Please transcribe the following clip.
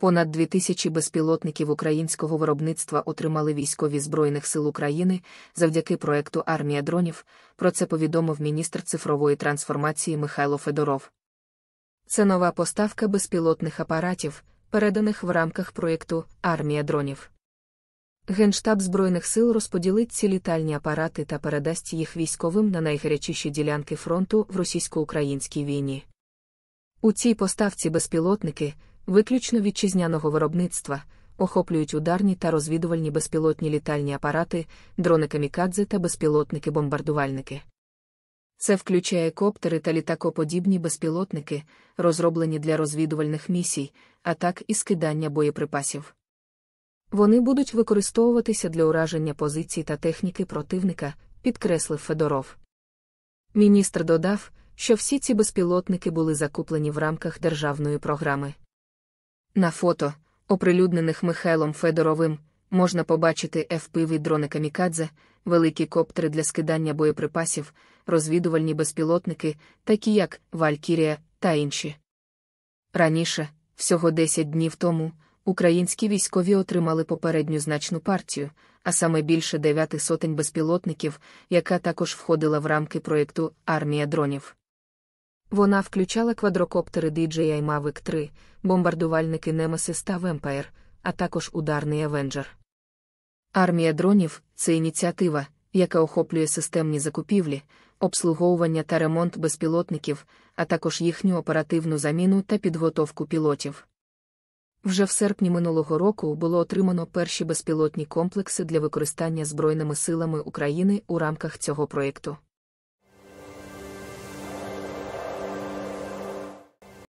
понад дві тисячі безпілотників українського виробництва отримали військові Збройних сил України завдяки проекту Армія дронів. Про це повідомив міністр цифрової трансформації Михайло Федоров. Це нова поставка безпілотних апаратів, переданих в рамках проєкту Армія дронів. Генштаб Збройних сил розподілить ці літальні апарати та передасть їх військовим на найгарячіші ділянки фронту в російсько-українській війні. У цій поставці безпілотники, виключно вітчизняного виробництва, охоплюють ударні та розвідувальні безпілотні літальні апарати, дрони камікадзе та безпілотники-бомбардувальники. Це включає коптери та літакоподібні безпілотники, розроблені для розвідувальних місій, а так і скидання боєприпасів. Вони будуть використовуватися для ураження позицій та техніки противника, підкреслив Федоров. Міністр додав, що всі ці безпілотники були закуплені в рамках державної програми. На фото, оприлюднених Михайлом Федоровим, можна побачити FPV дрони камікадзе, великі коптери для скидання боєприпасів, розвідувальні безпілотники, такі як Валькірія та інші. Раніше, всього 10 днів тому, українські військові отримали попередню значну партію, а саме більше дев'яти сотень безпілотників, яка також входила в рамки проєкту Армія дронів. Вона включала квадрокоптери DJI Mavic 3, бомбардувальники Nemesis та Vampire, а також ударний Avenger. Армія дронів це ініціатива, яка охоплює системні закупівлі, обслуговування та ремонт безпілотників, а також їхню оперативну заміну та підготовку пілотів. Вже в серпні минулого року було отримано перші безпілотні комплекси для використання Збройними силами України у рамках цього проєкту.